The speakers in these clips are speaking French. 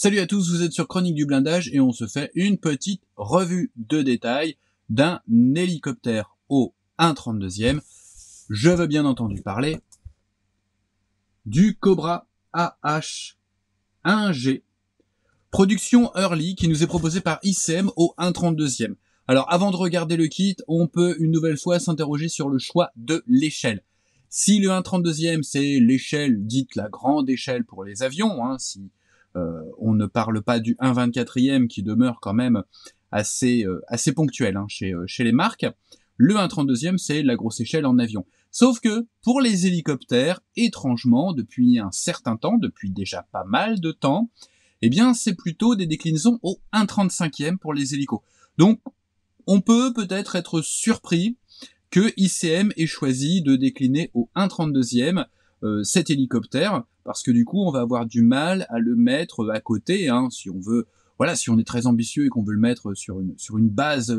Salut à tous, vous êtes sur Chronique du blindage et on se fait une petite revue de détail d'un hélicoptère au 132e. Je veux bien entendu parler du Cobra AH1G. Production Early qui nous est proposée par ICM e au 132e. Alors avant de regarder le kit, on peut une nouvelle fois s'interroger sur le choix de l'échelle. Si le 132e c'est l'échelle dite la grande échelle pour les avions, hein, si euh, on ne parle pas du 1,24e qui demeure quand même assez, euh, assez ponctuel hein, chez, euh, chez les marques. Le 1,32e, c'est la grosse échelle en avion. Sauf que pour les hélicoptères, étrangement, depuis un certain temps, depuis déjà pas mal de temps, eh bien c'est plutôt des déclinaisons au 1,35e pour les hélicos. Donc on peut peut-être être surpris que ICM ait choisi de décliner au 1,32e euh, cet hélicoptère parce que du coup on va avoir du mal à le mettre euh, à côté hein, si on veut voilà si on est très ambitieux et qu'on veut le mettre sur une sur une base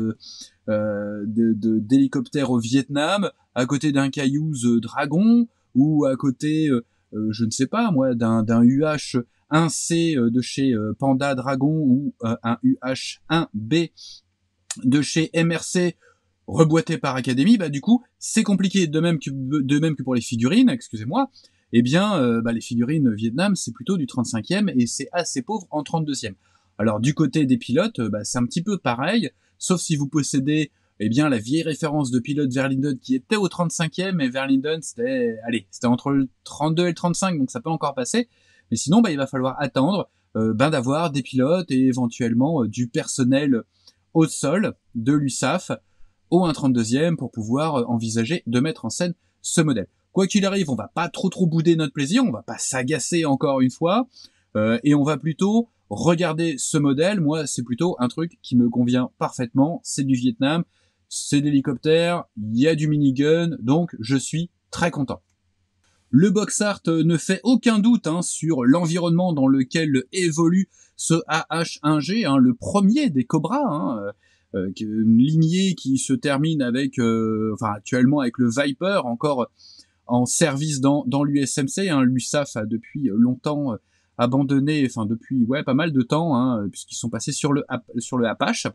euh, d'hélicoptère au Vietnam à côté d'un Caillouze euh, Dragon ou à côté je ne sais pas moi d'un UH 1C de chez Panda Dragon ou un UH 1B de chez MRC reboîté par Academy, bah du coup c'est compliqué. De même que de même que pour les figurines, excusez-moi, eh bien euh, bah, les figurines Vietnam c'est plutôt du 35e et c'est assez pauvre en 32e. Alors du côté des pilotes, bah, c'est un petit peu pareil, sauf si vous possédez eh bien la vieille référence de pilote Verlinden qui était au 35e et Verlinden c'était allez c'était entre le 32 et le 35 donc ça peut encore passer. Mais sinon bah, il va falloir attendre euh, ben, d'avoir des pilotes et éventuellement euh, du personnel au sol de l'USAF un 32 e pour pouvoir euh, envisager de mettre en scène ce modèle. Quoi qu'il arrive, on va pas trop trop bouder notre plaisir, on va pas s'agacer encore une fois, euh, et on va plutôt regarder ce modèle. Moi, c'est plutôt un truc qui me convient parfaitement. C'est du Vietnam, c'est d'hélicoptère, il y a du minigun, donc je suis très content. Le box art euh, ne fait aucun doute hein, sur l'environnement dans lequel évolue ce AH1G, hein, le premier des Cobras. Hein. Euh, une lignée qui se termine avec, euh, enfin actuellement avec le Viper, encore en service dans, l'USMC. un hein. L'USAF a depuis longtemps euh, abandonné, enfin depuis ouais pas mal de temps, hein, puisqu'ils sont passés sur le sur le Apache.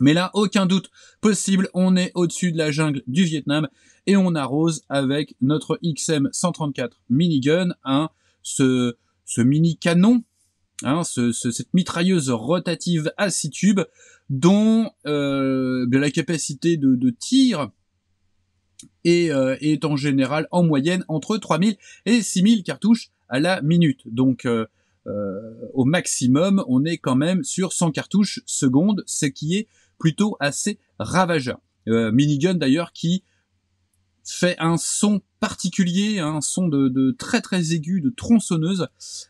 Mais là, aucun doute possible, on est au-dessus de la jungle du Vietnam et on arrose avec notre XM 134 minigun, hein, ce, ce mini canon Hein, ce, cette mitrailleuse rotative à 6 tubes dont euh, la capacité de, de tir est, euh, est, en général en moyenne entre 3000 et 6000 cartouches à la minute. Donc euh, au maximum, on est quand même sur 100 cartouches secondes, ce qui est plutôt assez ravageur. minigun d'ailleurs qui fait un son particulier, hein, un son de, très très aigu, de tronçonneuse,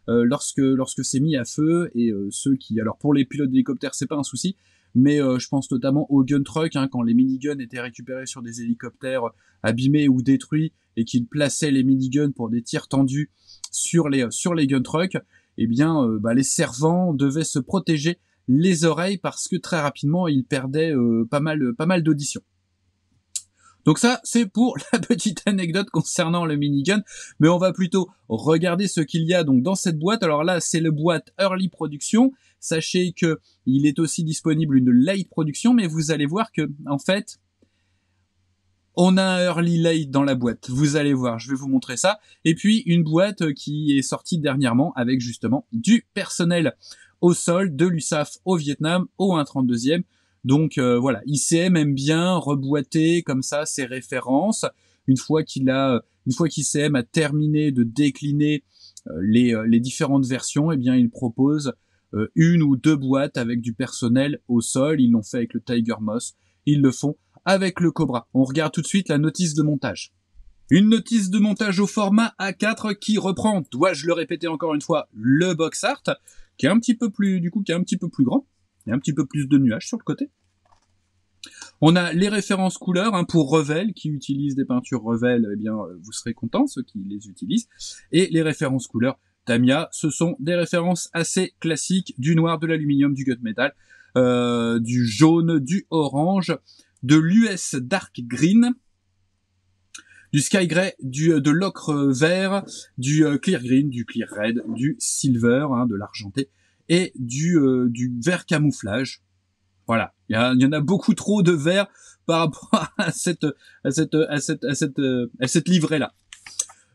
euh, lorsque lorsque c'est mis à feu et euh, ceux qui, alors pour les pilotes d'hélicoptères c'est pas un souci, mais euh, je pense notamment aux gun trucks hein, quand les miniguns étaient récupérés sur des hélicoptères abîmés ou détruits et qu'ils plaçaient les miniguns pour des tirs tendus sur les sur les gun trucks, eh bien bah, les servants devaient se protéger les oreilles parce que très rapidement ils perdaient pas mal pas mal d'audition. Donc ça, c'est pour la petite anecdote concernant le minigun, mais on va plutôt regarder ce qu'il y a donc dans cette boîte. Alors là, c'est le boîte Early Production. Sachez que il est aussi disponible une Light Production, mais vous allez voir que en fait, on a un early light dans la boîte. Vous allez voir, je vais vous montrer ça. Et puis une boîte qui est sortie dernièrement avec justement du personnel au sol de l'USAF au Vietnam au 132e. Donc euh, voilà, ICM aime bien reboîter comme ça ses références. Une fois qu'il a, euh, une fois qu'ICM a terminé de décliner euh, les, les, différentes versions, eh bien il propose une ou deux boîtes avec du personnel au sol. Ils l'ont fait avec le Tiger Moss, ils le font avec le Cobra. On regarde tout de suite la notice de montage. Une notice de montage au format A4 qui reprend, dois-je le répéter encore une fois, le box art, qui est un petit peu plus, du coup, qui est un petit peu plus grand, un petit peu plus de nuages sur le côté. On a les références couleurs hein, pour Revel, qui utilise des peintures Revel, eh bien euh, vous serez content ceux qui les utilisent. Et les références couleurs Tamia, ce sont des références assez classiques du noir, de l'aluminium, du gut euh, du jaune, du orange, de l'US dark green, du sky grey, du euh, de l'ocre vert, du euh, clear green, du clear red, du silver, hein, de l'argenté et du, euh, du vert camouflage. Voilà, il y, en a beaucoup trop de vert par rapport à cette à cette à cette à cette, euh, à cette livrée là.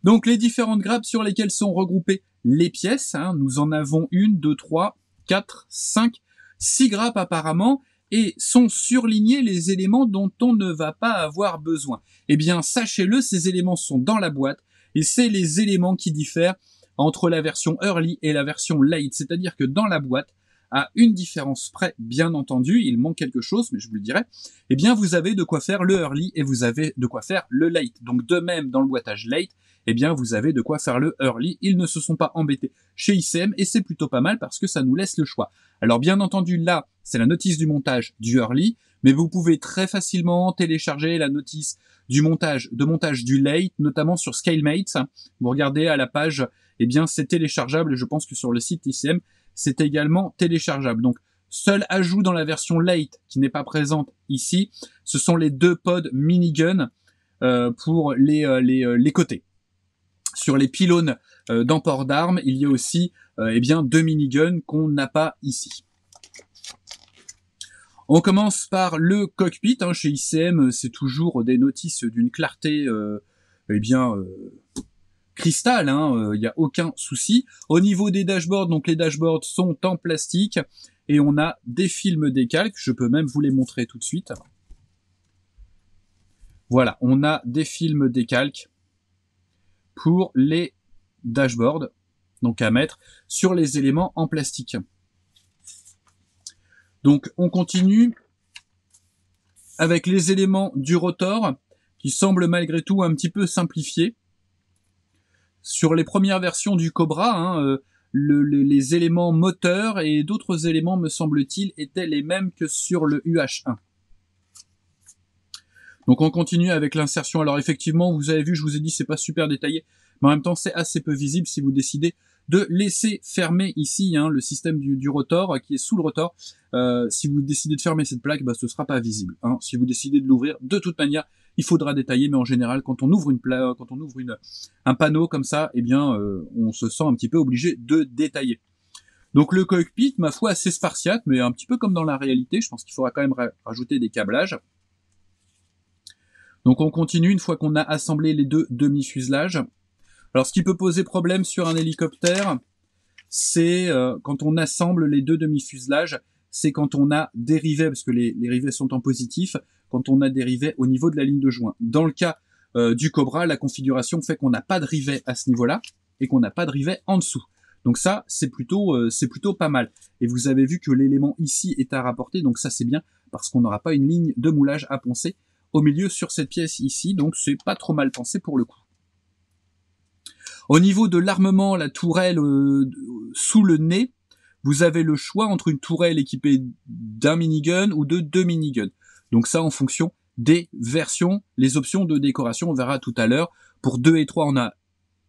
Donc les différentes grappes sur lesquelles sont regroupées les pièces, hein, nous en avons une, deux, trois, quatre, cinq, six grappes apparemment, et sont surlignés les éléments dont on ne va pas avoir besoin. Eh bien, sachez-le, ces éléments sont dans la boîte, et c'est les éléments qui diffèrent entre la version early et la version late, c'est-à-dire que dans la boîte, à une différence près, bien entendu, il manque quelque chose, mais je vous le dirai, eh bien vous avez de quoi faire le early et vous avez de quoi faire le late. Donc de même dans le boitage late, eh bien vous avez de quoi faire le early. Ils ne se sont pas embêtés chez ICM et c'est plutôt pas mal parce que ça nous laisse le choix. Alors bien entendu là, c'est la notice du montage du early, mais vous pouvez très facilement télécharger la notice du montage, de montage du late, notamment sur ScaleMates. Vous regardez à la page eh bien c'est téléchargeable et je pense que sur le site ICM c'est également téléchargeable. Donc seul ajout dans la version late qui n'est pas présente ici, ce sont les deux pods minigun euh, pour les, euh, euh, les, côtés. Sur les pylônes euh, d'emport d'armes, il y a aussi eh bien, deux miniguns qu'on n'a pas ici. On commence par le cockpit. Hein. Chez ICM, c'est toujours des notices d'une clarté eh bien, cristal, il hein, n'y euh, a aucun souci. Au niveau des dashboards, donc les dashboards sont en plastique et on a des films décalques, je peux même vous les montrer tout de suite. Voilà, on a des films décalques pour les dashboards, donc à mettre sur les éléments en plastique. Donc on continue avec les éléments du rotor qui semblent malgré tout un petit peu simplifiés. Sur les premières versions du Cobra, hein, euh, les, éléments moteurs et d'autres éléments, me semble-t-il, étaient les mêmes que sur le UH1. Donc on continue avec l'insertion. Alors effectivement, vous avez vu, je vous ai dit, c'est pas super détaillé, mais en même temps c'est assez peu visible si vous décidez de laisser fermer ici hein, le système du, rotor euh, qui est sous le rotor. Euh, si vous décidez de fermer cette plaque, bah, ce sera pas visible. Hein. Si vous décidez de l'ouvrir, de toute manière, il faudra détailler, mais en général, quand on ouvre une quand on ouvre une, un panneau comme ça, eh bien, euh, on se sent un petit peu obligé de détailler. Donc le cockpit, ma foi, assez spartiate, mais un petit peu comme dans la réalité, je pense qu'il faudra quand même rajouter des câblages. Donc on continue une fois qu'on a assemblé les deux demi-fuselages. Alors ce qui peut poser problème sur un hélicoptère, c'est euh, quand on assemble les deux demi-fuselages, c'est quand on a des rivets, parce que les, les rivets sont en positif, quand on a des rivets au niveau de la ligne de joint. Dans le cas euh, du Cobra, la configuration fait qu'on n'a pas de rivet à ce niveau-là et qu'on n'a pas de rivet en dessous. Donc ça, c'est plutôt, euh, c'est plutôt pas mal. Et vous avez vu que l'élément ici est à rapporter, donc ça c'est bien parce qu'on n'aura pas une ligne de moulage à poncer au milieu sur cette pièce ici, donc c'est pas trop mal pensé pour le coup. Au niveau de l'armement, la tourelle euh, sous le nez, vous avez le choix entre une tourelle équipée d'un minigun ou de deux miniguns. Donc ça en fonction des versions, les options de décoration, on verra tout à l'heure. Pour 2 et 3, on a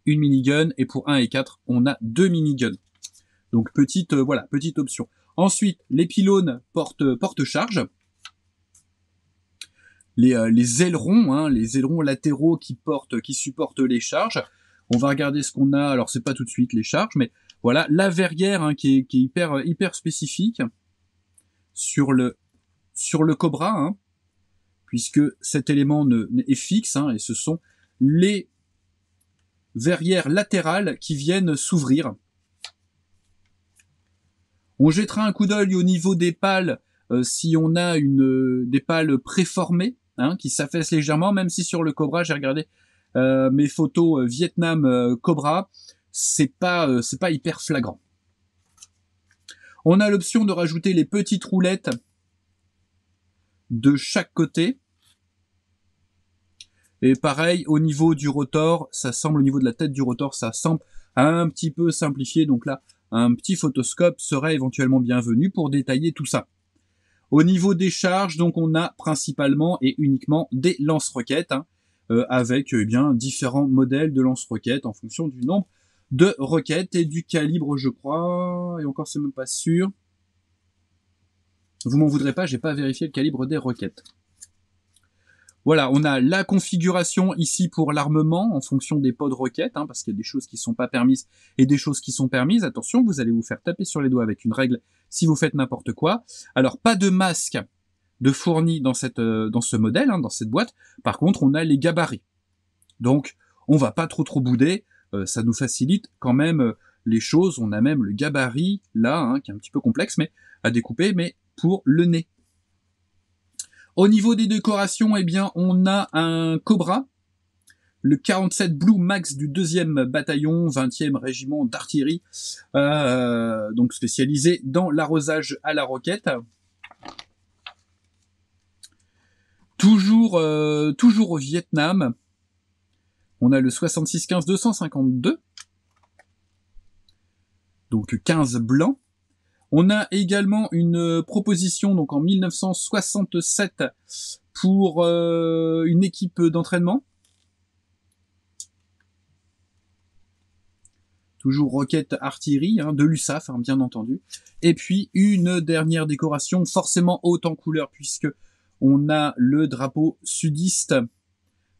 une minigun et pour 1 et 4, on a deux miniguns. Donc petite euh, voilà, petite option. Ensuite, les pylônes porte euh, porte charge. Les, euh, les ailerons, hein, les ailerons latéraux qui portent, qui supportent les charges. On va regarder ce qu'on a. Alors c'est pas tout de suite les charges, mais voilà la verrière hein, qui, est, qui, est, hyper hyper spécifique sur le sur le Cobra. Hein puisque cet élément est fixe, hein, et ce sont les verrières latérales qui viennent s'ouvrir. On jettera un coup d'œil au niveau des pales euh, si on a une euh, des pales préformées hein, qui s'affaissent légèrement, même si sur le Cobra j'ai regardé euh, mes photos Vietnam Cobra, c'est pas c'est pas hyper flagrant. On a l'option de rajouter les petites roulettes de chaque côté. Et pareil, au niveau du rotor, ça semble, au niveau de la tête du rotor, ça semble un petit peu simplifié. Donc là, un petit photoscope serait éventuellement bienvenu pour détailler tout ça. Au niveau des charges, donc on a principalement et uniquement des lance-roquettes, hein, euh, avec eh bien différents modèles de lance-roquettes en fonction du nombre de roquettes et du calibre, je crois, et encore c'est même pas sûr. Vous m'en voudrez pas, j'ai pas vérifié le calibre des roquettes. Voilà, on a la configuration ici pour l'armement en fonction des pods roquettes, hein, parce qu'il y a des choses qui ne sont pas permises et des choses qui sont permises. Attention, vous allez vous faire taper sur les doigts avec une règle si vous faites n'importe quoi. Alors, pas de masque de fourni dans, cette, euh, dans ce modèle, hein, dans cette boîte. Par contre, on a les gabarits. Donc, on va pas trop trop bouder. Euh, ça nous facilite quand même euh, les choses. On a même le gabarit là, hein, qui est un petit peu complexe, mais à découper, mais pour le nez. Au niveau des décorations, eh bien, on a un Cobra, le 47 Blue Max du 2e bataillon, 20e régiment d'artillerie, euh, donc spécialisé dans l'arrosage à la roquette. Toujours, euh, toujours au Vietnam, on a le 66 15 252, donc 15 blancs. On a également une euh, proposition donc en 1967 pour euh, une équipe d'entraînement. Toujours roquette artillerie hein, de l'USAF, hein, bien entendu. Et puis une dernière décoration, forcément haute en couleur, puisque on a le drapeau sudiste,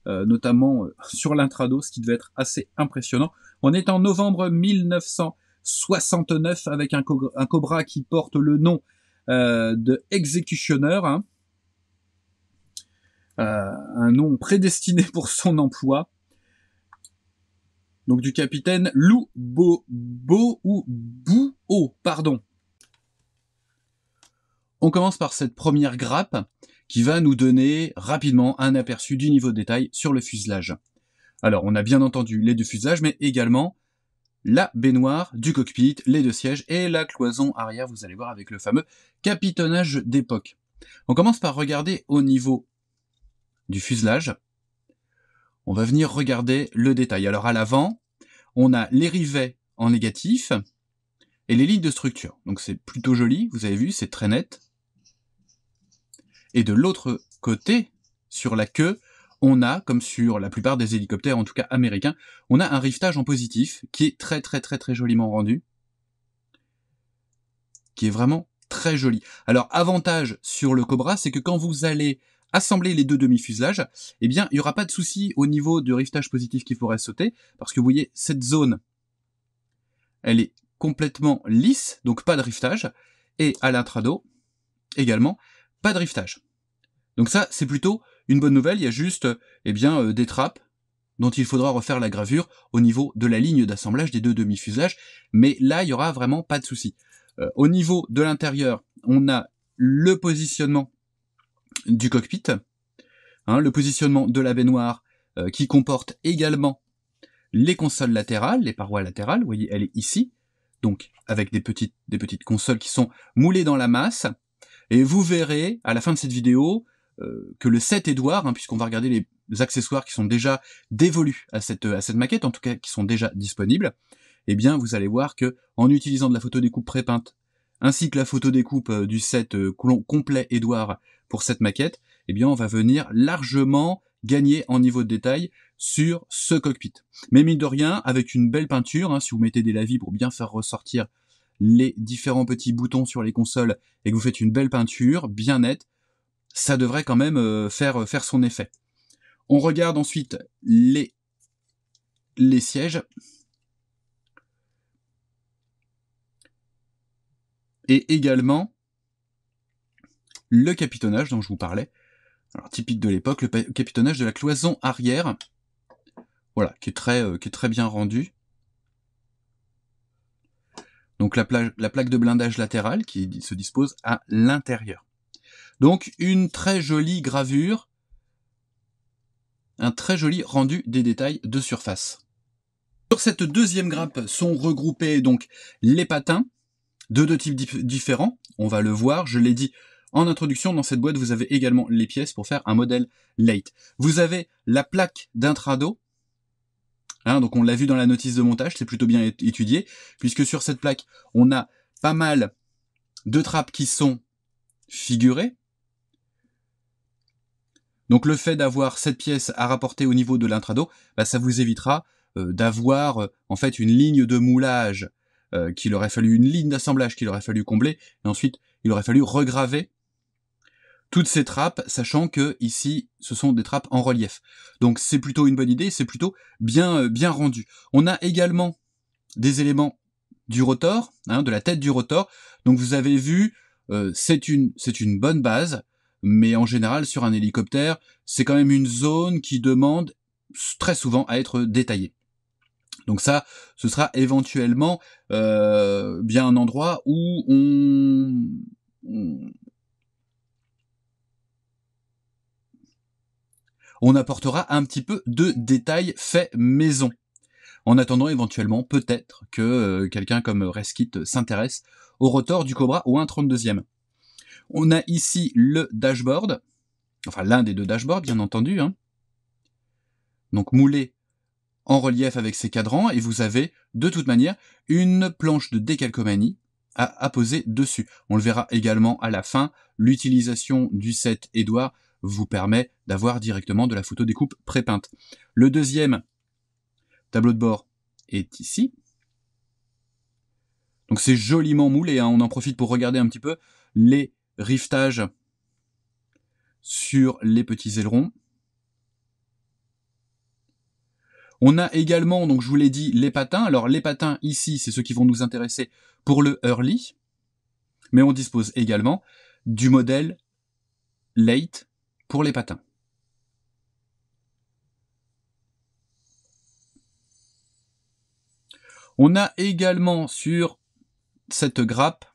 euh, notamment sur l'intrados, ce qui devait être assez impressionnant. On est en novembre 1900. 69 avec un, Cobra qui porte le nom euh, de Executioner, hein. euh, un nom prédestiné pour son emploi. Donc du capitaine Lou Bo, Bo ou Bouo, pardon. On commence par cette première grappe qui va nous donner rapidement un aperçu du niveau de détail sur le fuselage. Alors on a bien entendu les deux fuselages, mais également la baignoire du cockpit, les deux sièges et la cloison arrière, vous allez voir avec le fameux capitonnage d'époque. On commence par regarder au niveau du fuselage. On va venir regarder le détail. Alors à l'avant, on a les rivets en négatif et les lignes de structure. Donc c'est plutôt joli, vous avez vu, c'est très net. Et de l'autre côté, sur la queue, on a, comme sur la plupart des hélicoptères, en tout cas américains, on a un riftage en positif qui est très très très très joliment rendu, qui est vraiment très joli. Alors avantage sur le Cobra, c'est que quand vous allez assembler les deux demi-fuselages, eh bien il n'y aura pas de souci au niveau du riftage positif qu'il faudrait sauter, parce que vous voyez cette zone, elle est complètement lisse, donc pas de riftage. et à l'intrado également pas de riftage. Donc ça c'est plutôt une bonne nouvelle, il y a juste eh bien, euh, des trappes dont il faudra refaire la gravure au niveau de la ligne d'assemblage des deux demi-fuselages, mais là, il y aura vraiment pas de souci. Euh, au niveau de l'intérieur, on a le positionnement du cockpit, hein, le positionnement de la baignoire euh, qui comporte également les consoles latérales, les parois latérales, vous voyez, elle est ici, donc avec des petites, des petites consoles qui sont moulées dans la masse, et vous verrez à la fin de cette vidéo euh, que le 7 Edouard, hein, puisqu'on va regarder les, accessoires qui sont déjà dévolus à cette, maquette, en tout cas qui sont déjà disponibles, eh bien vous allez voir que en utilisant de la photo découpe prépeinte, ainsi que la photo découpe euh, du set euh, complet Edouard pour cette maquette, eh bien on va venir largement gagner en niveau de détail sur ce cockpit. Mais mine de rien, avec une belle peinture, hein, si vous mettez des lavis pour bien faire ressortir les différents petits boutons sur les consoles et que vous faites une belle peinture bien nette, ça devrait quand même euh, faire, euh, faire son effet. On regarde ensuite les, les sièges. Et également le capitonnage dont je vous parlais. Alors typique de l'époque, le capitonnage de la cloison arrière. Voilà, qui est très, euh, qui est très bien rendu. Donc la, la plaque de blindage latérale qui se dispose à l'intérieur. Donc une très jolie gravure, un très joli rendu des détails de surface. Sur cette deuxième grappe sont regroupés donc les patins de deux types différents. On va le voir, je l'ai dit en introduction, dans cette boîte, vous avez également les pièces pour faire un modèle late. Vous avez la plaque d'intrado. Hein, donc on l'a vu dans la notice de montage, c'est plutôt bien étudié, puisque sur cette plaque, on a pas mal de trappes qui sont figurées. Donc le fait d'avoir cette pièce à rapporter au niveau de l'intrado, bah, ça vous évitera euh, d'avoir euh, en fait une ligne de moulage euh, qu'il aurait fallu, une ligne d'assemblage qu'il aurait fallu combler, et ensuite il aurait fallu regraver toutes ces trappes, sachant que ici ce sont des trappes en relief. Donc c'est plutôt une bonne idée, c'est plutôt bien, bien rendu. On a également des éléments du rotor, hein, de la tête du rotor. Donc vous avez vu, c'est une, une bonne base mais en général sur un hélicoptère, c'est quand même une zone qui demande très souvent à être détaillée. Donc ça, ce sera éventuellement euh, bien un endroit où on, on apportera un petit peu de détails faits maison. En attendant éventuellement peut-être que euh, quelqu'un comme Reskit s'intéresse au rotor du Cobra ou un 32 e on a ici le dashboard, enfin l'un des deux dashboards bien entendu, hein. donc moulé en relief avec ses cadrans, et vous avez de toute manière une planche de décalcomanie à poser dessus. On le verra également à la fin, l'utilisation du set Edouard vous permet d'avoir directement de la photo découpe prépeinte. Le deuxième tableau de bord est ici. Donc c'est joliment moulé, hein. on en profite pour regarder un petit peu les riftage sur les petits ailerons. On a également, donc je vous l'ai dit, les patins. Alors les patins ici, c'est ceux qui vont nous intéresser pour le early. Mais on dispose également du modèle late pour les patins. On a également sur cette grappe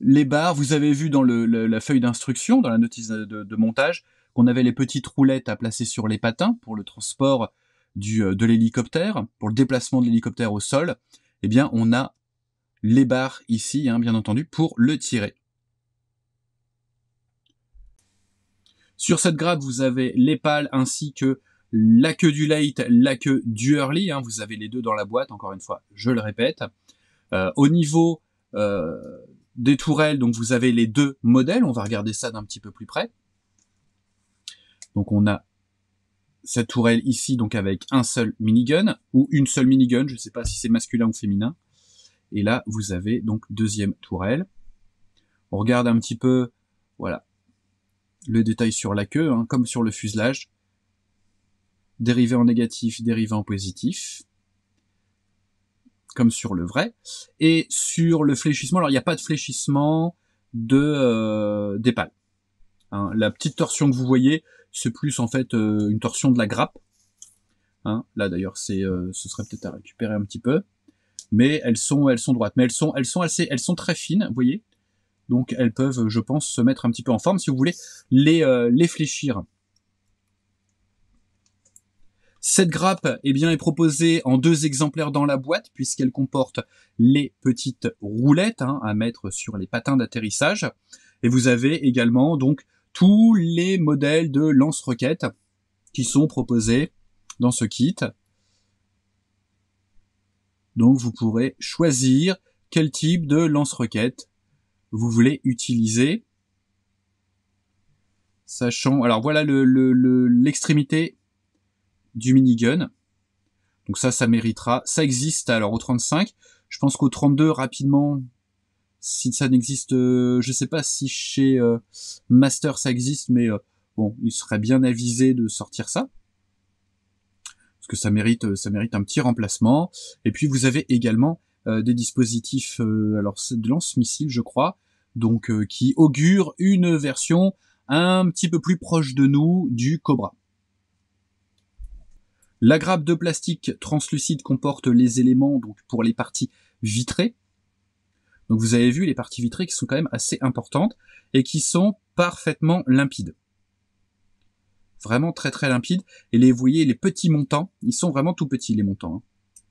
les barres, vous avez vu dans la feuille d'instruction, dans la notice de, montage, qu'on avait les petites roulettes à placer sur les patins pour le transport euh, de l'hélicoptère, pour le déplacement de l'hélicoptère au sol. Eh bien, on a les barres ici, hein, bien entendu, pour le tirer. Sur cette grappe, vous avez les pales ainsi que la queue du late, la queue du early. Hein. vous avez les deux dans la boîte, encore une fois, je le répète. Euh, au niveau euh, des tourelles, donc vous avez les deux modèles, on va regarder ça d'un petit peu plus près. Donc on a cette tourelle ici, donc avec un seul minigun, ou une seule minigun, je ne sais pas si c'est masculin ou féminin. Et là, vous avez donc deuxième tourelle. On regarde un petit peu, voilà, le détail sur la queue, hein, comme sur le fuselage. Dérivé en négatif, dérivé en positif comme sur le vrai. Et sur le fléchissement, alors il n'y a pas de fléchissement de euh, des pales. Hein. la petite torsion que vous voyez, c'est plus en fait euh, une torsion de la grappe. Hein. là d'ailleurs, c'est, euh, ce serait peut-être à récupérer un petit peu, mais elles sont, elles sont droites, mais elles sont, elles sont assez, elles sont très fines, vous voyez. Donc elles peuvent, je pense, se mettre un petit peu en forme si vous voulez les les fléchir. Cette grappe, eh bien, est proposée en deux exemplaires dans la boîte puisqu'elle comporte les petites roulettes hein, à mettre sur les patins d'atterrissage. Et vous avez également donc tous les modèles de lance-roquettes qui sont proposés dans ce kit. Donc vous pourrez choisir quel type de lance-roquette vous voulez utiliser. Sachant, alors voilà l'extrémité le, du minigun. Donc ça, ça méritera. Ça existe alors au 35. Je pense qu'au 32, rapidement, si ça n'existe, euh, je sais pas si chez euh, Master ça existe, mais euh, bon, il serait bien avisé de sortir ça. Parce que ça mérite, ça mérite un petit remplacement. Et puis vous avez également des dispositifs, alors de lance-missiles, je crois, donc qui augurent une version un petit peu plus proche de nous du Cobra. La grappe de plastique translucide comporte les éléments donc pour les parties vitrées. Donc vous avez vu les parties vitrées qui sont quand même assez importantes et qui sont parfaitement limpides. Vraiment très très limpides. Et les, vous voyez, les petits montants, ils sont vraiment tout petits les montants. Hein.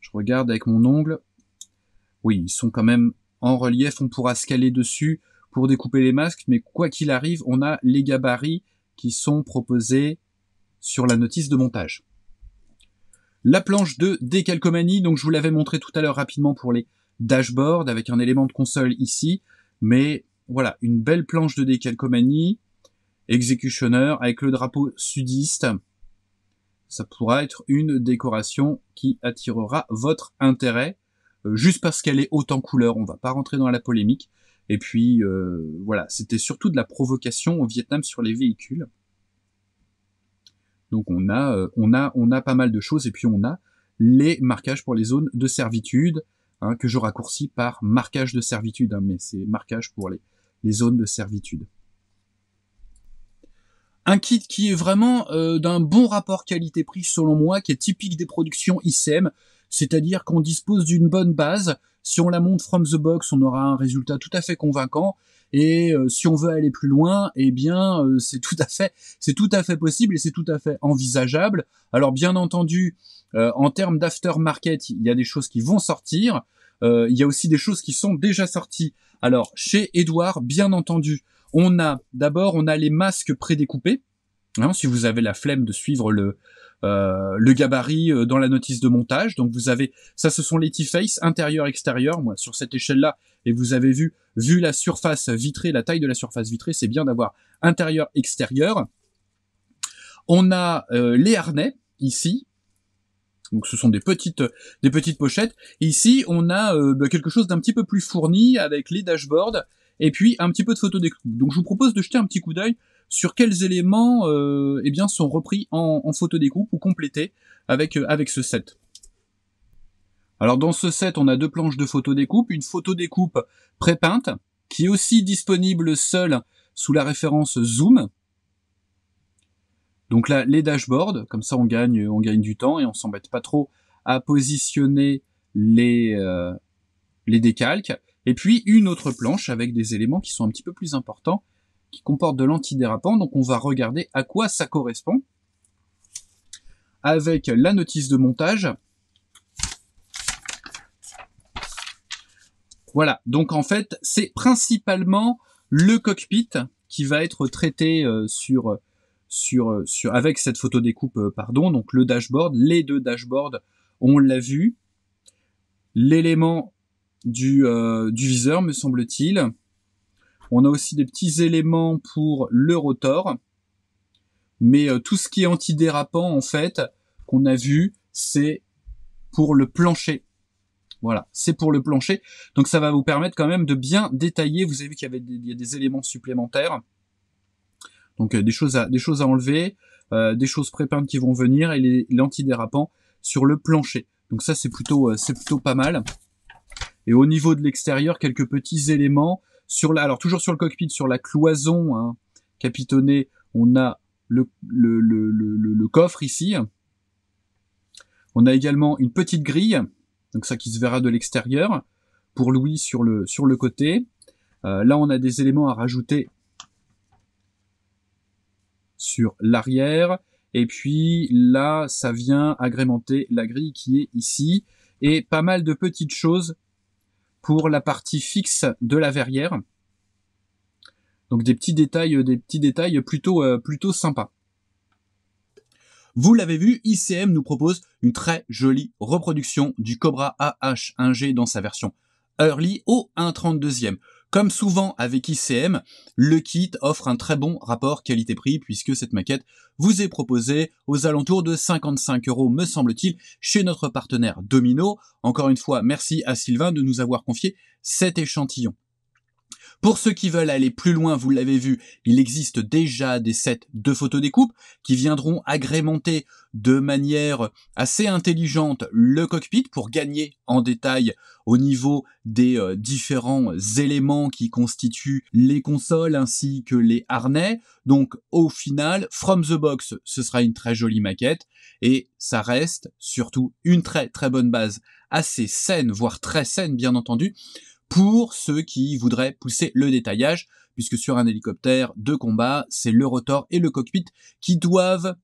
Je regarde avec mon ongle. Oui, ils sont quand même en relief. On pourra se caler dessus pour découper les masques. Mais quoi qu'il arrive, on a les gabarits qui sont proposés sur la notice de montage. La planche de Décalcomanie, donc je vous l'avais montré tout à l'heure rapidement pour les dashboards, avec un élément de console ici, mais voilà, une belle planche de Décalcomanie, Executioner, avec le drapeau sudiste, ça pourra être une décoration qui attirera votre intérêt, euh, juste parce qu'elle est haute en couleur, on va pas rentrer dans la polémique, et puis euh, voilà, c'était surtout de la provocation au Vietnam sur les véhicules. Donc on a, euh, on on a pas mal de choses et puis on a les marquages pour les zones de servitude hein, que je raccourcis par marquage de servitude, hein, mais c'est marquage pour les, zones de servitude. Un kit qui est vraiment euh, d'un bon rapport qualité-prix selon moi, qui est typique des productions ICM, c'est-à-dire qu'on dispose d'une bonne base. Si on la monte from the box, on aura un résultat tout à fait convaincant. Et euh, si on veut aller plus loin, eh bien, euh, c'est tout à fait, c'est tout à fait possible et c'est tout à fait envisageable. Alors, bien entendu, euh, en termes d'aftermarket, il y a des choses qui vont sortir. il y a aussi des choses qui sont déjà sorties. Alors, chez Edouard, bien entendu, on a d'abord, on a les masques prédécoupés. Hein, si vous avez la flemme de suivre le, euh, le gabarit euh, dans la notice de montage. Donc vous avez, ça ce sont les T-Face, intérieur, extérieur, moi sur cette échelle-là, et vous avez vu, vu la surface vitrée, la taille de la surface vitrée, c'est bien d'avoir intérieur, extérieur. On a euh, les harnais, ici. Donc ce sont des petites, des petites pochettes. ici, on a euh, bah, quelque chose d'un petit peu plus fourni avec les dashboards et puis un petit peu de photos des... Donc je vous propose de jeter un petit coup d'œil sur quels éléments euh, eh bien, sont repris en, photo découpe ou complétés avec, euh, avec ce set. Alors dans ce set, on a deux planches de photo découpe, une photo découpe prépeinte, qui est aussi disponible seule sous la référence Zoom. Donc là, les dashboards, comme ça on gagne, on gagne du temps et on s'embête pas trop à positionner les, euh, les décalques. Et puis une autre planche avec des éléments qui sont un petit peu plus importants qui comporte de l'antidérapant. Donc on va regarder à quoi ça correspond avec la notice de montage. Voilà, donc en fait, c'est principalement le cockpit qui va être traité euh, sur, sur, sur, avec cette photo découpe, euh, pardon, donc le dashboard, les deux dashboards, on l'a vu, l'élément du, euh, du viseur, me semble-t-il, on a aussi des petits éléments pour le rotor. Mais euh, tout ce qui est antidérapant, en fait, qu'on a vu, c'est pour le plancher. Voilà, c'est pour le plancher. Donc ça va vous permettre quand même de bien détailler. Vous avez vu qu'il y avait des, a des éléments supplémentaires. Donc euh, des choses à des choses à enlever, euh, des choses prépeintes qui vont venir et l'antidérapant sur le plancher. Donc ça c'est plutôt c'est plutôt pas mal. Et au niveau de l'extérieur, quelques petits éléments sur la, alors toujours sur le cockpit, sur la cloison hein, capitonnée, on a le, coffre ici. On a également une petite grille, donc ça qui se verra de l'extérieur, pour Louis sur le, sur le côté. Euh, là, on a des éléments à rajouter sur l'arrière. Et puis là, ça vient agrémenter la grille qui est ici. Et pas mal de petites choses pour la partie fixe de la verrière. Donc des petits détails, des petits détails plutôt, euh, plutôt sympas. Vous l'avez vu, ICM nous propose une très jolie reproduction du Cobra AH1G dans sa version early au 1.32e. Comme souvent avec ICM, le kit offre un très bon rapport qualité-prix puisque cette maquette vous est proposée aux alentours de 55 euros, me semble-t-il, chez notre partenaire Domino. Encore une fois, merci à Sylvain de nous avoir confié cet échantillon. Pour ceux qui veulent aller plus loin, vous l'avez vu, il existe déjà des sets de photodécoupe qui viendront agrémenter de manière assez intelligente le cockpit pour gagner en détail au niveau des euh, différents éléments qui constituent les consoles ainsi que les harnais. Donc au final, From the Box, ce sera une très jolie maquette et ça reste surtout une très très bonne base assez saine, voire très saine bien entendu, pour ceux qui voudraient pousser le détaillage, puisque sur un hélicoptère de combat, c'est le rotor et le cockpit qui doivent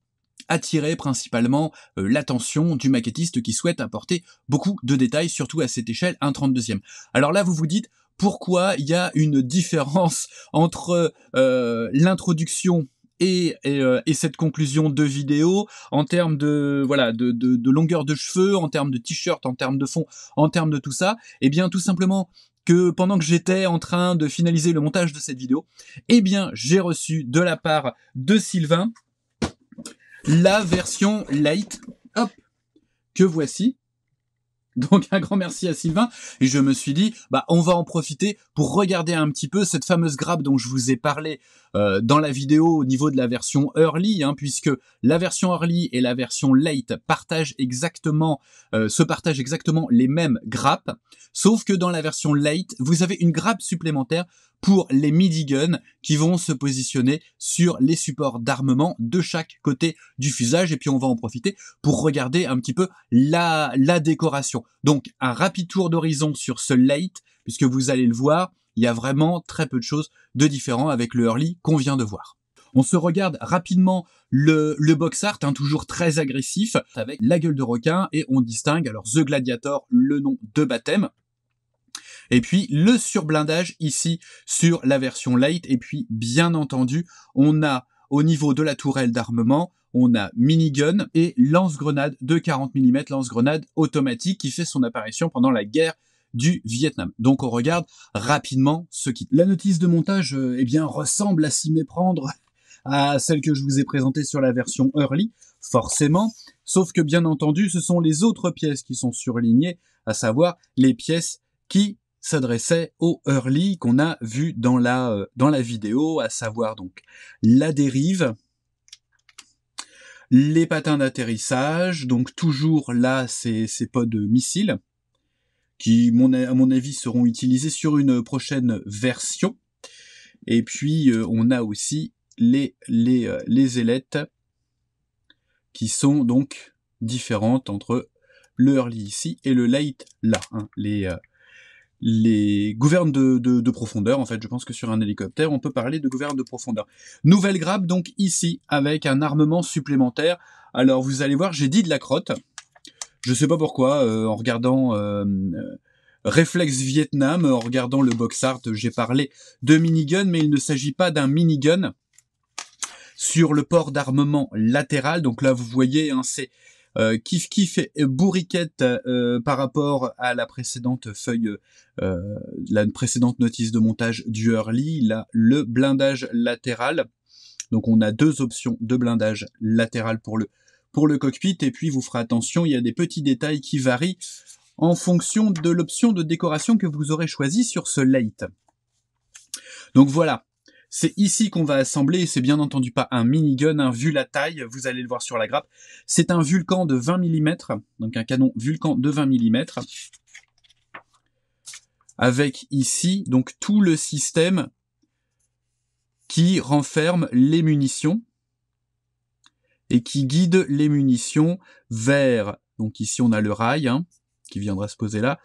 attirer principalement euh, l'attention du maquettiste qui souhaite apporter beaucoup de détails, surtout à cette échelle 32 e Alors là, vous vous dites, pourquoi il y a une différence entre euh, l'introduction euh, et, cette conclusion de vidéo en termes de voilà de, de longueur de cheveux, en termes de t-shirt, en termes de fond, en termes de tout ça, eh bien tout simplement que pendant que j'étais en train de finaliser le montage de cette vidéo, eh bien, j'ai reçu de la part de Sylvain la version light, hop, que voici. Donc un grand merci à Sylvain et je me suis dit bah on va en profiter pour regarder un petit peu cette fameuse grappe dont je vous ai parlé euh, dans la vidéo au niveau de la version early hein, puisque la version early et la version late partagent exactement euh, se partagent exactement les mêmes grappes sauf que dans la version late vous avez une grappe supplémentaire pour les midi guns qui vont se positionner sur les supports d'armement de chaque côté du fusage, et puis on va en profiter pour regarder un petit peu la, la décoration. Donc un rapide tour d'horizon sur ce late puisque vous allez le voir, il y a vraiment très peu de choses de différent avec le early qu'on vient de voir. On se regarde rapidement le, le box art, hein, toujours très agressif, avec la gueule de requin, et on distingue alors The Gladiator, le nom de baptême, et puis le surblindage ici sur la version light. Et puis bien entendu, on a au niveau de la tourelle d'armement, on a minigun et lance-grenade de 40 mm, lance-grenade automatique qui fait son apparition pendant la guerre du Vietnam. Donc on regarde rapidement ce qui. La notice de montage euh, eh bien, ressemble à s'y méprendre à celle que je vous ai présentée sur la version early, forcément, sauf que bien entendu ce sont les autres pièces qui sont surlignées, à savoir les pièces qui s'adressait au early qu'on a vu dans la, euh, dans la vidéo, à savoir donc la dérive, les patins d'atterrissage, donc toujours là ces, ces pods missiles, qui à mon avis seront utilisés sur une prochaine version. Et puis euh, on a aussi les, les, euh, les ailettes qui sont donc différentes entre le early ici et le light là. Hein, les, les gouvernes de, profondeur. En fait, je pense que sur un hélicoptère, on peut parler de gouvernes de profondeur. Nouvelle grappe donc ici avec un armement supplémentaire. Alors vous allez voir, j'ai dit de la crotte. Je ne sais pas pourquoi. Euh, en regardant euh, euh, Reflex Réflexe Vietnam, en regardant le box art, j'ai parlé de minigun, mais il ne s'agit pas d'un minigun sur le port d'armement latéral. Donc là, vous voyez, hein, c'est euh, kiff kiff et bourriquette euh, par rapport à la précédente feuille, euh, la précédente notice de montage du Hurley, là le blindage latéral. Donc on a deux options de blindage latéral pour le pour le cockpit et puis vous ferez attention, il y a des petits détails qui varient en fonction de l'option de décoration que vous aurez choisi sur ce light. Donc voilà, c'est ici qu'on va assembler, c'est bien entendu pas un minigun, un vu la taille, vous allez le voir sur la grappe. C'est un Vulcan de 20 mm, donc un canon Vulcan de 20 mm. Avec ici, donc tout le système qui renferme les munitions et qui guide les munitions vers, donc ici on a le rail, hein, qui viendra se poser là,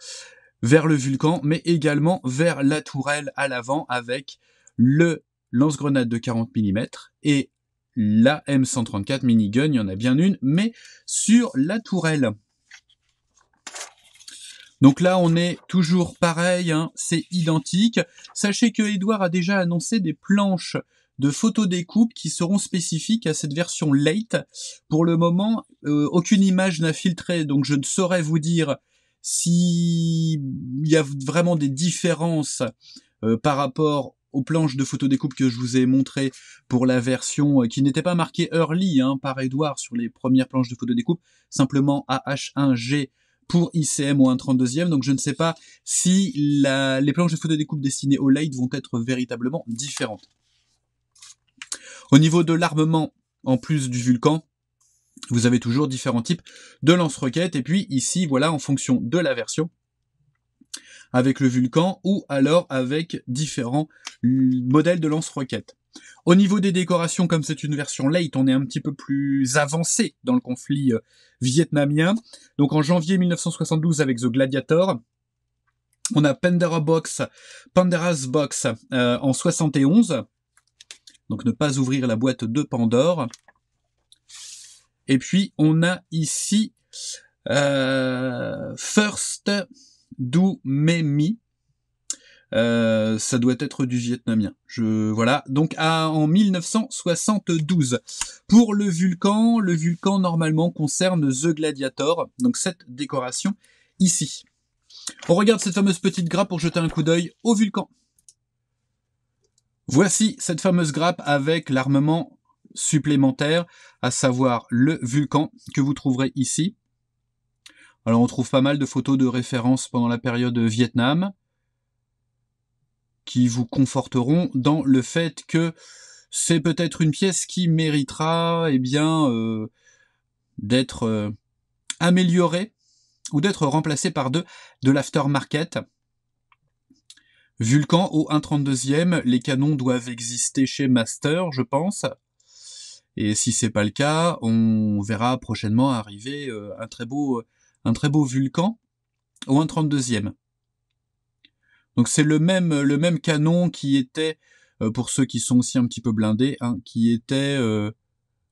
vers le Vulcan, mais également vers la tourelle à l'avant avec le lance-grenade de 40 mm et la M134 minigun, il y en a bien une, mais sur la tourelle. Donc là, on est toujours pareil, hein, c'est identique. Sachez que Edouard a déjà annoncé des planches de photodécoupe qui seront spécifiques à cette version late. Pour le moment, euh, aucune image n'a filtré, donc je ne saurais vous dire s'il y a vraiment des différences euh, par rapport aux planches de photodécoupe que je vous ai montrées pour la version euh, qui n'était pas marquée early hein, par Edouard sur les premières planches de photodécoupe, simplement AH1G pour ICM ou 32 e Donc je ne sais pas si la, les planches de photodécoupe destinées au light vont être véritablement différentes. Au niveau de l'armement, en plus du Vulcan, vous avez toujours différents types de lance-roquettes. Et puis ici, voilà, en fonction de la version, avec le Vulcan ou alors avec différents euh, modèles de lance-roquettes. Au niveau des décorations, comme c'est une version late, on est un petit peu plus avancé dans le conflit euh, vietnamien. Donc en janvier 1972 avec The Gladiator, on a Pandora Box, Pandora's Box euh, en 71. Donc ne pas ouvrir la boîte de Pandore. Et puis on a ici euh, First d'où Memi. Euh, ça doit être du vietnamien. Je voilà. Donc à, en 1972 pour le Vulcan, le Vulcan normalement concerne The Gladiator, donc cette décoration ici. On regarde cette fameuse petite grappe pour jeter un coup d'œil au Vulcan, Voici cette fameuse grappe avec l'armement supplémentaire, à savoir le Vulcan que vous trouverez ici. Alors on trouve pas mal de photos de référence pendant la période Vietnam qui vous conforteront dans le fait que c'est peut-être une pièce qui méritera eh bien euh, d'être euh, améliorée ou d'être remplacée par deux de l'aftermarket. Vulcan au 1.32e, les canons doivent exister chez Master, je pense. Et si c'est pas le cas, on verra prochainement arriver euh, un très beau un très beau Vulcan, ou un 32e. Donc c'est le même, le même canon qui était, euh, pour ceux qui sont aussi un petit peu blindés, hein, qui était euh,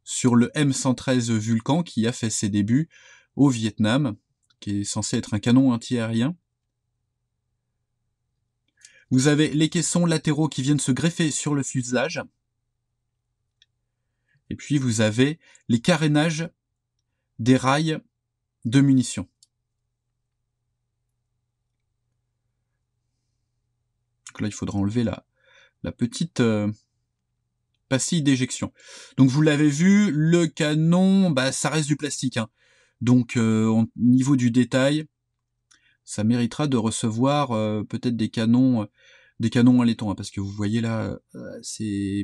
sur le M113 Vulcan qui a fait ses débuts au Vietnam, qui est censé être un canon aérien. Vous avez les caissons latéraux qui viennent se greffer sur le fuselage. Et puis vous avez les carénages des rails de munitions. Donc là, il faudra enlever la, la petite Passille euh, pastille d'éjection. Donc vous l'avez vu, le canon, bah, ça reste du plastique. Hein. Donc au euh, niveau du détail, ça méritera de recevoir euh, peut-être des canons des canons hein, parce que vous voyez là, c'est...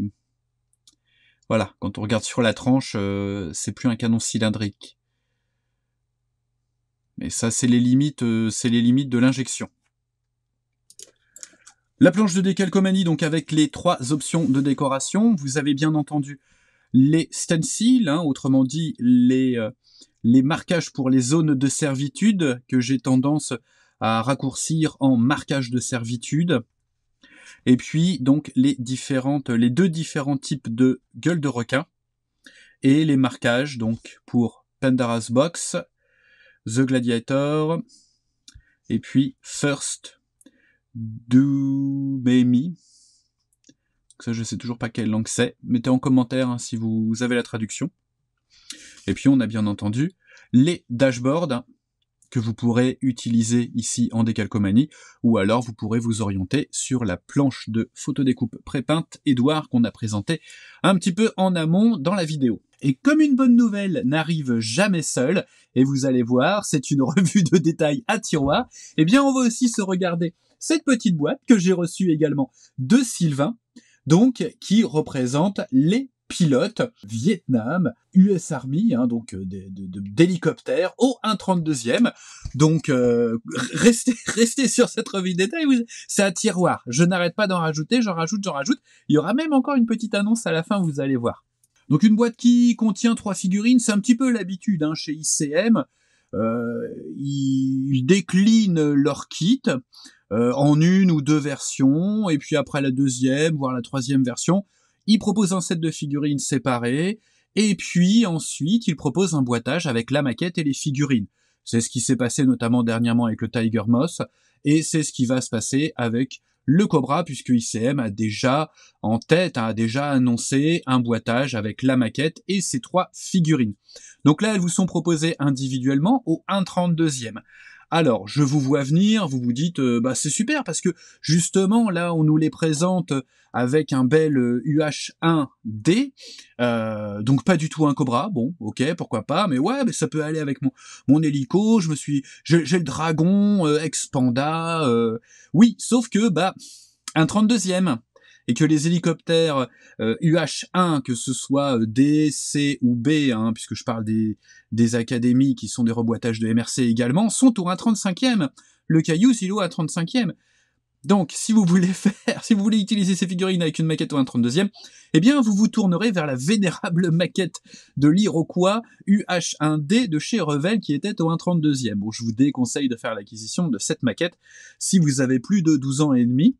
Voilà, quand on regarde sur la tranche, c'est plus un canon cylindrique, mais ça, c'est les limites, euh, c'est les limites de l'injection. La planche de décalcomanie, donc avec les trois options de décoration, vous avez bien entendu les stencils, hein, autrement dit les, euh, les marquages pour les zones de servitude que j'ai tendance à raccourcir en marquage de servitude. Et puis donc les différentes, les deux différents types de gueules de requin et les marquages donc pour Pandaras Box The Gladiator, et puis First Me, Ça, je sais toujours pas quelle langue c'est. Mettez en commentaire hein, si vous avez la traduction. Et puis, on a bien entendu les dashboards que vous pourrez utiliser ici en décalcomanie, ou alors vous pourrez vous orienter sur la planche de photodécoupe prépeinte Edouard qu'on a présentée un petit peu en amont dans la vidéo. Et comme une bonne nouvelle n'arrive jamais seule, et vous allez voir, c'est une revue de détails à tiroir, eh bien on va aussi se regarder cette petite boîte que j'ai reçue également de Sylvain, donc qui représente les pilotes Vietnam, US Army, hein, donc euh, d'hélicoptères au 132e. Donc euh, restez, restez sur cette revue de détails, c'est à tiroir. Je n'arrête pas d'en rajouter, j'en rajoute, j'en rajoute. Il y aura même encore une petite annonce à la fin, vous allez voir. Donc une boîte qui contient trois figurines, c'est un petit peu l'habitude hein, chez ICM. Euh, ils déclinent leur kit euh, en une ou deux versions, et puis après la deuxième, voire la troisième version, ils proposent un set de figurines séparées, et puis ensuite ils proposent un boitage avec la maquette et les figurines. C'est ce qui s'est passé notamment dernièrement avec le Tiger Moss, et c'est ce qui va se passer avec le Cobra, puisque ICM a déjà en tête, a déjà annoncé un boitage avec la maquette et ses trois figurines. Donc là, elles vous sont proposées individuellement au 1,32e. Alors, je vous vois venir, vous vous dites, euh, bah, c'est super parce que justement, là, on nous les présente avec un bel UH1D, euh, donc pas du tout un Cobra. Bon, ok, pourquoi pas, mais ouais, mais ça peut aller avec mon, hélico. Je me suis, j'ai le Dragon, euh, Expanda, euh, oui, sauf que bah un 32e et que les hélicoptères UH-1, que ce soit euh, D, C ou B, hein, puisque je parle des, des académies qui sont des reboitages de MRC également, sont au 1,35e. Le Caillou, s'il est au 1,35e. Donc, si vous voulez faire, si vous voulez utiliser ces figurines avec une maquette au 1,32e, eh bien, vous vous tournerez vers la vénérable maquette de l'Iroquois UH1D de chez Revel qui était au 1,32e. Bon, je vous déconseille de faire l'acquisition de cette maquette si vous avez plus de 12 ans et demi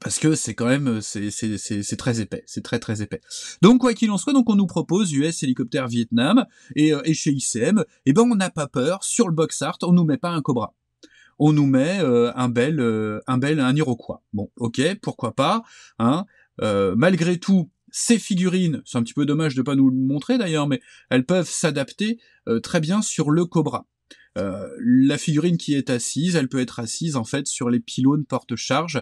parce que c'est quand même euh, c'est très épais, c'est très très épais. Donc quoi qu'il en soit, donc on nous propose US hélicoptère Vietnam et, euh, et chez ICM, et eh ben on n'a pas peur sur le box art, on nous met pas un Cobra. On nous met euh, un bel un bel un Iroquois. Bon, OK, pourquoi pas hein malgré tout ces figurines, c'est un petit peu dommage de pas nous le montrer d'ailleurs, mais elles peuvent s'adapter très bien sur le Cobra. la figurine qui est assise, elle peut être assise en fait sur les pylônes porte-charge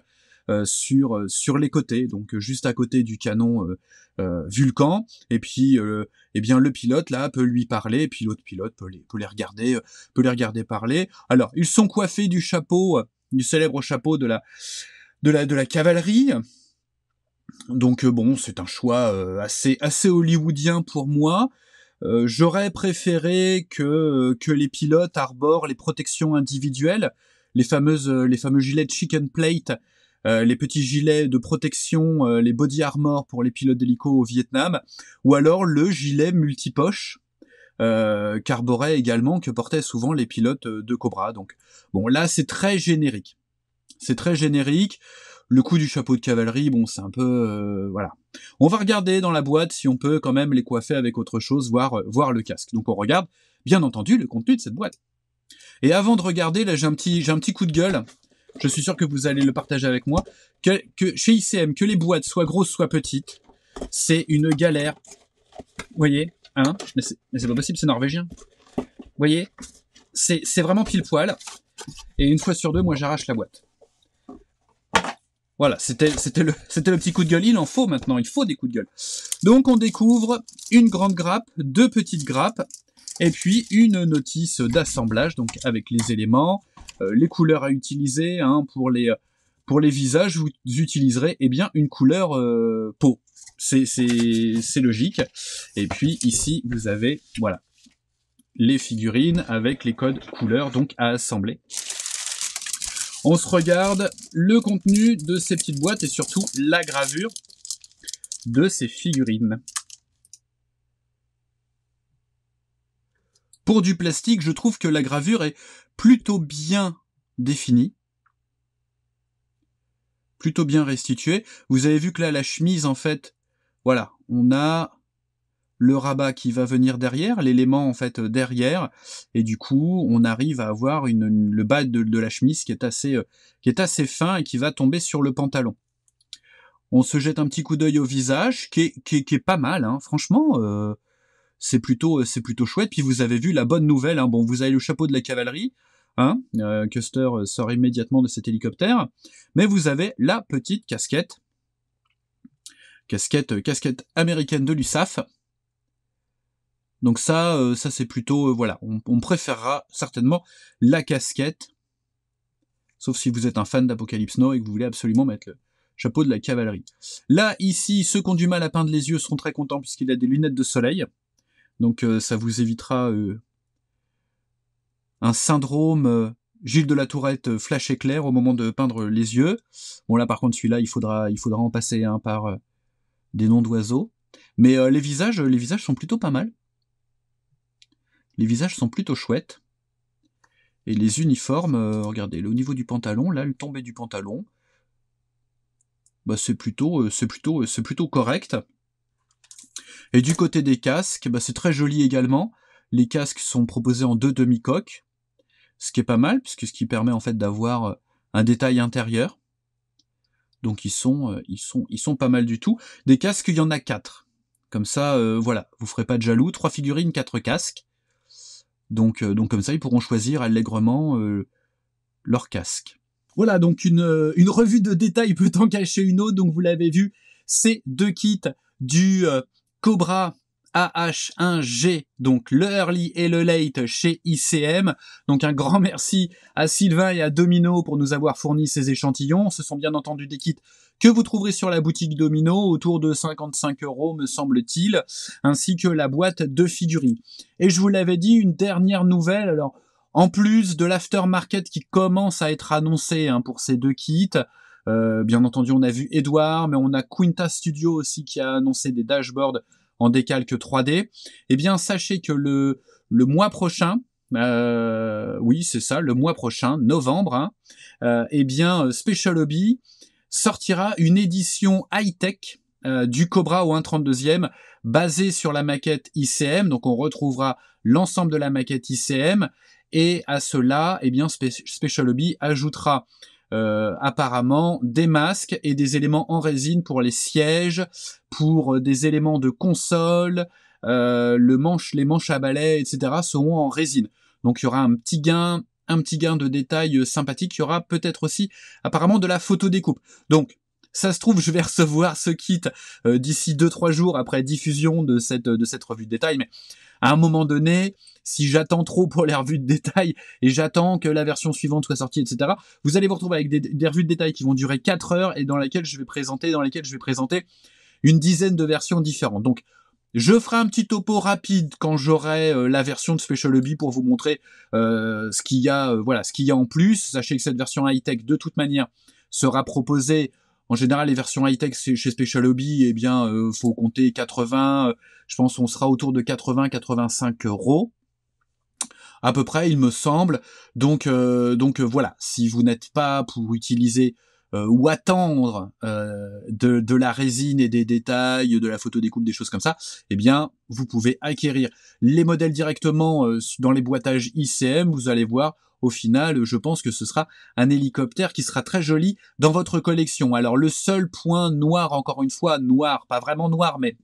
euh, sur euh, sur les côtés, donc euh, juste à côté du canon Vulcan. Et puis, eh bien, le pilote là peut lui parler, et puis l'autre pilote peut les regarder, peut les regarder parler. Alors, ils sont coiffés du chapeau, du célèbre chapeau de la de la de la cavalerie. Donc bon, c'est un choix assez assez hollywoodien pour moi. j'aurais préféré que que les pilotes arborent les protections individuelles, les fameuses les fameux gilets chicken plate euh, les petits gilets de protection, euh, les body armor pour les pilotes d'hélico au Vietnam, ou alors le gilet multipoche euh, également, que portaient souvent les pilotes euh, de Cobra. Donc bon, là c'est très générique. C'est très générique. Le coup du chapeau de cavalerie, bon, c'est un peu voilà. On va regarder dans la boîte si on peut quand même les coiffer avec autre chose, voir voir le casque. Donc on regarde, bien entendu, le contenu de cette boîte. Et avant de regarder, là j'ai un petit j'ai un petit coup de gueule je suis sûr que vous allez le partager avec moi, que, chez ICM, que les boîtes soient grosses, soient petites, c'est une galère. Vous voyez hein Mais c'est pas possible, c'est norvégien. Vous voyez C'est vraiment pile poil. Et une fois sur deux, moi j'arrache la boîte. Voilà, c'était le, le petit coup de gueule. Il en faut maintenant, il faut des coups de gueule. Donc on découvre une grande grappe, deux petites grappes, et puis une notice d'assemblage, donc avec les éléments, euh, les couleurs à utiliser hein, pour les pour les visages, vous utiliserez eh bien une couleur euh, peau. C'est c'est logique. Et puis ici, vous avez voilà les figurines avec les codes couleurs donc à assembler. On se regarde le contenu de ces petites boîtes et surtout la gravure de ces figurines. Pour du plastique, je trouve que la gravure est plutôt bien définie, plutôt bien restituée. Vous avez vu que là, la chemise, en fait, voilà, on a le rabat qui va venir derrière, l'élément en fait derrière, et du coup on arrive à avoir une, le bas de, la chemise qui est, assez, euh, qui est assez fin et qui va tomber sur le pantalon. On se jette un petit coup d'œil au visage, qui est, pas mal, hein. franchement, euh, c'est plutôt euh, c'est plutôt chouette. Puis vous avez vu la bonne nouvelle. Hein. Bon, vous avez le chapeau de la cavalerie. Hein. Euh, Custer euh, sort immédiatement de cet hélicoptère, mais vous avez la petite casquette, casquette casquette américaine de l'USAF. Donc ça, ça c'est plutôt voilà, on, préférera certainement la casquette, sauf si vous êtes un fan d'Apocalypse Now et que vous voulez absolument mettre le chapeau de la cavalerie. Là ici, ceux qui ont du mal à peindre les yeux seront très contents puisqu'il a des lunettes de soleil. Donc euh, ça vous évitera euh, un syndrome Gilles euh, de la Tourette flash éclair au moment de peindre les yeux. Bon là par contre celui-là il faudra il faudra en passer un par des noms d'oiseaux. Mais les visages les visages sont plutôt pas mal. Les visages sont plutôt chouettes. Et les uniformes, regardez, au niveau du pantalon, là le tombé du pantalon, bah c'est plutôt c'est plutôt c'est plutôt correct. Et du côté des casques, bah, c'est très joli également. Les casques sont proposés en deux demi-coques, ce qui est pas mal, puisque ce qui permet en fait d'avoir euh, un détail intérieur. Donc ils sont, euh, ils sont, ils sont pas mal du tout. Des casques, il y en a quatre. Comme ça, euh, voilà, vous ferez pas de jaloux. Trois figurines, quatre casques. Donc, donc comme ça, ils pourront choisir allègrement leurs leur casque. Voilà, donc une, une revue de détails peut en cacher une autre. Donc vous l'avez vu, c'est deux kits du Cobra AH1G, donc l'early et le late chez ICM. Donc un grand merci à Sylvain et à Domino pour nous avoir fourni ces échantillons. Ce sont bien entendu des kits que vous trouverez sur la boutique Domino autour de 55 euros me semble-t-il, ainsi que la boîte de figurines. Et je vous l'avais dit, une dernière nouvelle. Alors en plus de l'aftermarket qui commence à être annoncé hein, pour ces deux kits, euh, bien entendu, on a vu Edouard, mais on a Quinta Studio aussi qui a annoncé des dashboards en décalque 3D. Eh bien, sachez que le, le mois prochain, euh, oui, c'est ça, le mois prochain, novembre, hein, euh, eh bien, Special Hobby sortira une édition high-tech du Cobra au 132e, basée sur la maquette ICM. Donc, on retrouvera l'ensemble de la maquette ICM. Et à cela, eh bien, Special Hobby ajoutera euh, apparemment des masques et des éléments en résine pour les sièges, pour euh, des éléments de console, euh, le manche, les manches à balai, etc. seront en résine. Donc il y aura un petit gain, un petit gain de détails sympathique. Il y aura peut-être aussi apparemment de la photo découpe. Donc ça se trouve, je vais recevoir ce kit d'ici 2-3 jours après diffusion de cette, de cette revue de détail, mais à un moment donné, si j'attends trop pour les revues de détail et j'attends que la version suivante soit sortie, etc., vous allez vous retrouver avec des, revues de détail qui vont durer 4 heures et dans lesquelles je vais présenter, dans lesquelles je vais présenter une dizaine de versions différentes. Donc, je ferai un petit topo rapide quand j'aurai euh, la version de Special Lobby pour vous montrer euh, ce qu'il y a, euh, voilà, ce qu'il y a en plus. Sachez que cette version high tech, de toute manière, sera proposée en général, les versions high-tech chez Special Hobby, eh bien, euh, faut compter 80, euh, je pense qu'on sera autour de 80-85 euros à peu près, il me semble. Donc, euh, donc voilà, si vous n'êtes pas pour utiliser euh, ou attendre euh, de, la résine et des détails, de la photo découpe, des choses comme ça, eh bien, vous pouvez acquérir les modèles directement euh, dans les boîtages ICM. Vous allez voir, au final, je pense que ce sera un hélicoptère qui sera très joli dans votre collection. Alors, le seul point noir, encore une fois, noir, pas vraiment noir, mais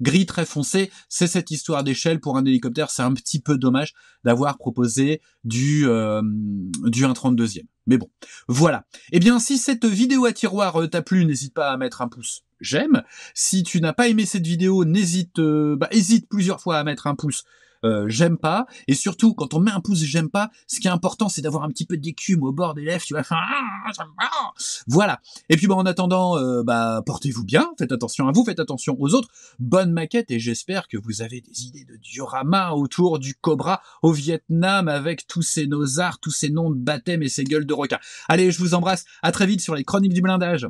gris très foncé. C'est cette histoire d'échelle pour un hélicoptère. C'est un petit peu dommage d'avoir proposé du euh, du 1 e Mais bon, voilà. Eh bien, si cette vidéo à tiroir euh, t'a plu, n'hésite pas à mettre un pouce j'aime. Si tu n'as pas aimé cette vidéo, n'hésite, euh, bah, hésite plusieurs fois à mettre un pouce euh, j'aime pas. Et surtout, quand on met un pouce j'aime pas, ce qui est important, c'est d'avoir un petit peu d'écume au bord des lèvres, tu vois. Ah, voilà. Et puis, bon bah, en attendant, euh, bah, portez-vous bien, faites attention à vous, faites attention aux autres. Bonne maquette et j'espère que vous avez des idées de diorama autour du Cobra au Vietnam avec tous ces nosards, tous ces noms de baptême et ces gueules de requin. Allez, je vous embrasse. À très vite sur les chroniques du blindage.